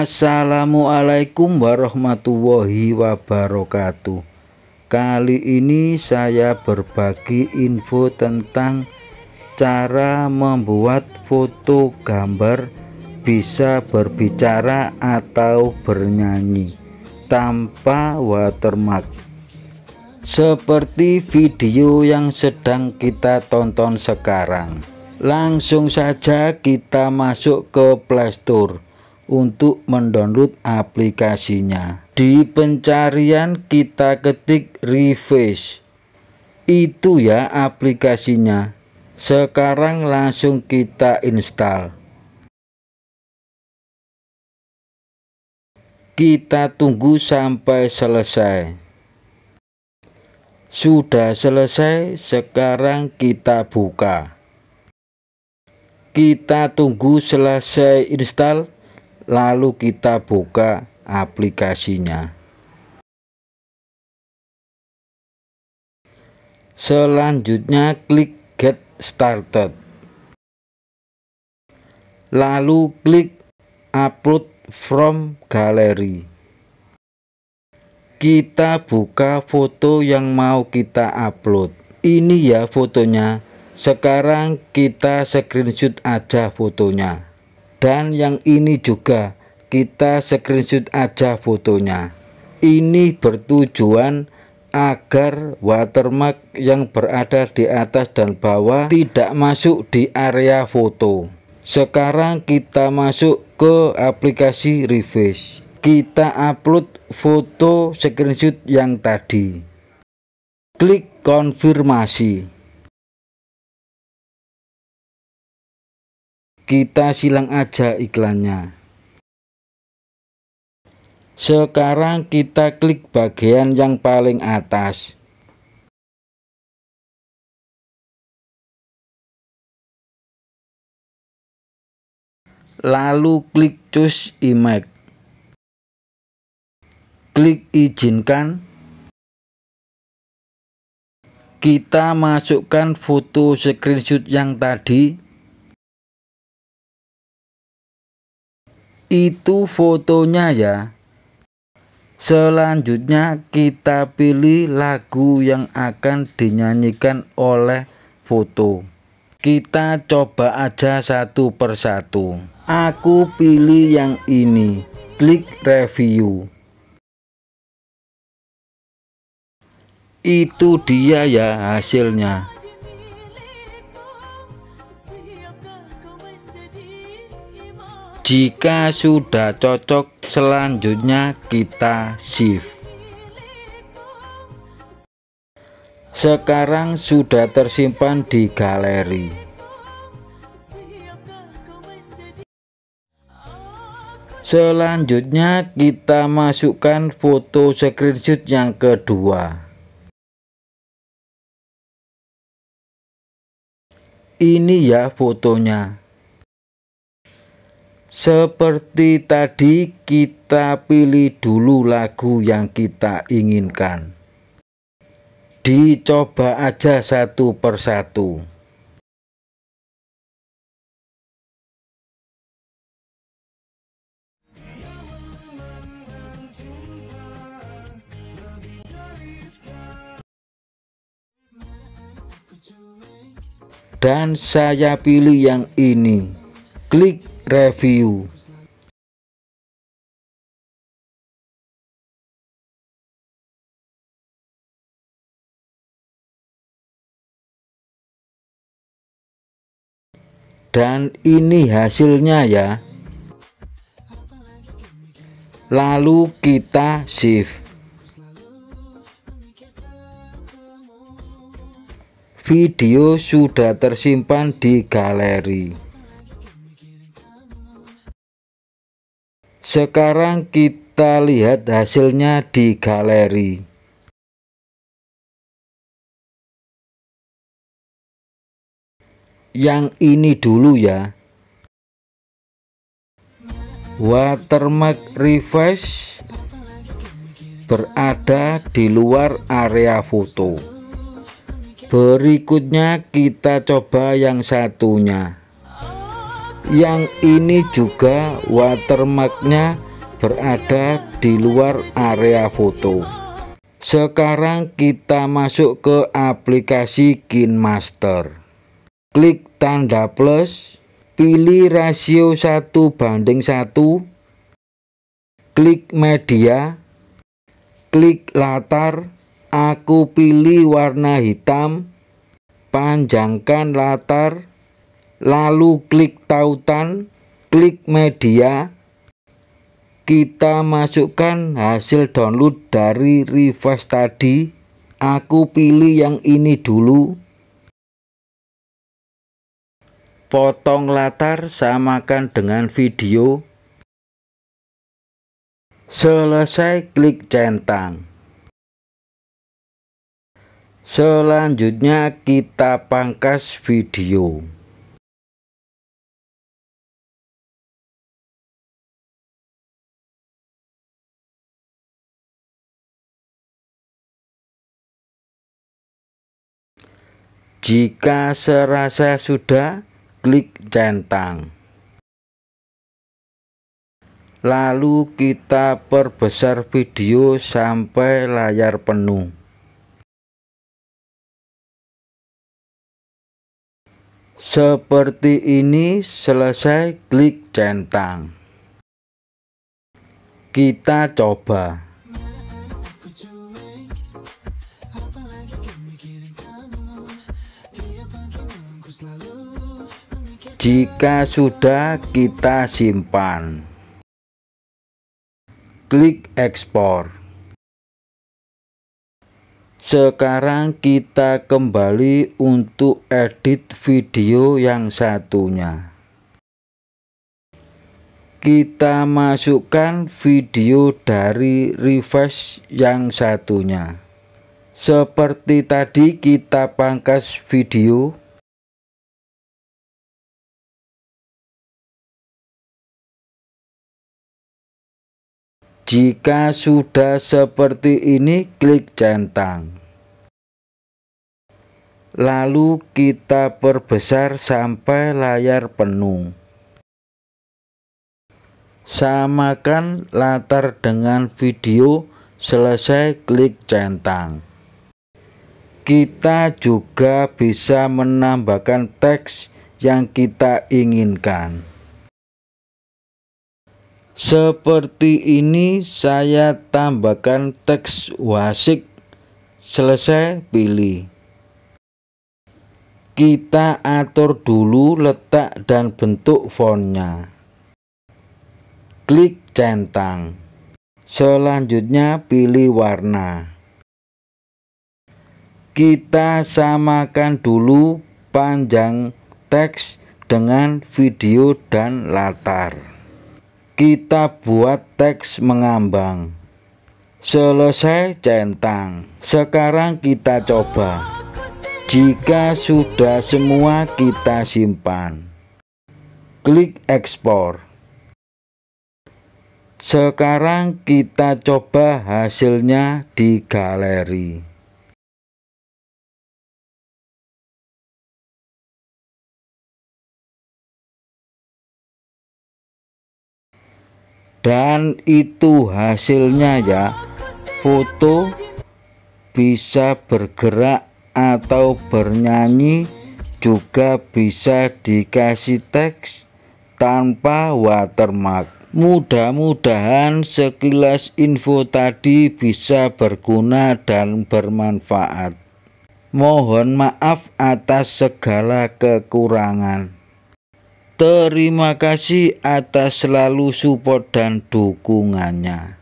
Assalamualaikum warahmatullahi wabarakatuh. Kali ini saya berbagi info tentang cara membuat foto gambar bisa berbicara atau bernyanyi tanpa watermark. Seperti video yang sedang kita tonton sekarang. Langsung saja kita masuk ke Playstore untuk mendownload aplikasinya. Di pencarian kita ketik refresh. Itu ya aplikasinya. Sekarang langsung kita install. Kita tunggu sampai selesai. Sudah selesai, sekarang kita buka. Kita tunggu selesai install lalu kita buka aplikasinya. Selanjutnya klik Get Started. Lalu klik Upload from Gallery. Kita buka foto yang mau kita upload. Ini ya fotonya. Sekarang kita screenshot aja fotonya dan yang ini juga kita screenshot aja fotonya ini bertujuan agar watermark yang berada di atas dan bawah tidak masuk di area foto sekarang kita masuk ke aplikasi refresh kita upload foto screenshot yang tadi klik konfirmasi Kita silang aja iklannya. Sekarang kita klik bagian yang paling atas. Lalu klik choose image. Klik izinkan. Kita masukkan foto screenshot yang tadi. itu fotonya ya selanjutnya kita pilih lagu yang akan dinyanyikan oleh foto kita coba aja satu persatu aku pilih yang ini klik review itu dia ya hasilnya jika sudah cocok selanjutnya kita shift sekarang sudah tersimpan di galeri selanjutnya kita masukkan foto screenshot yang kedua ini ya fotonya seperti tadi, kita pilih dulu lagu yang kita inginkan. Dicoba aja satu persatu. Dan saya pilih yang ini. Klik review dan ini hasilnya ya lalu kita save video sudah tersimpan di galeri Sekarang kita lihat hasilnya di galeri. Yang ini dulu ya. Watermark refresh berada di luar area foto. Berikutnya kita coba yang satunya yang ini juga watermarknya berada di luar area foto sekarang kita masuk ke aplikasi KinMaster klik tanda plus pilih rasio 1 banding 1 klik media klik latar aku pilih warna hitam panjangkan latar lalu klik tautan, klik media, kita masukkan hasil download dari reverse tadi. Aku pilih yang ini dulu. Potong latar samakan dengan video. Selesai klik centang. Selanjutnya kita pangkas video. Jika serasa sudah, klik centang. Lalu kita perbesar video sampai layar penuh. Seperti ini selesai klik centang. Kita coba. jika sudah kita simpan klik ekspor sekarang kita kembali untuk edit video yang satunya kita masukkan video dari reverse yang satunya seperti tadi kita pangkas video Jika sudah seperti ini, klik centang. Lalu kita perbesar sampai layar penuh. Samakan latar dengan video, selesai klik centang. Kita juga bisa menambahkan teks yang kita inginkan. Seperti ini saya tambahkan teks wasik selesai pilih. Kita atur dulu letak dan bentuk fontnya. Klik centang. Selanjutnya pilih warna. Kita samakan dulu panjang teks dengan video dan latar kita buat teks mengambang selesai centang sekarang kita coba jika sudah semua kita simpan klik ekspor sekarang kita coba hasilnya di galeri dan itu hasilnya ya foto bisa bergerak atau bernyanyi juga bisa dikasih teks tanpa watermark mudah-mudahan sekilas info tadi bisa berguna dan bermanfaat mohon maaf atas segala kekurangan Terima kasih atas selalu support dan dukungannya.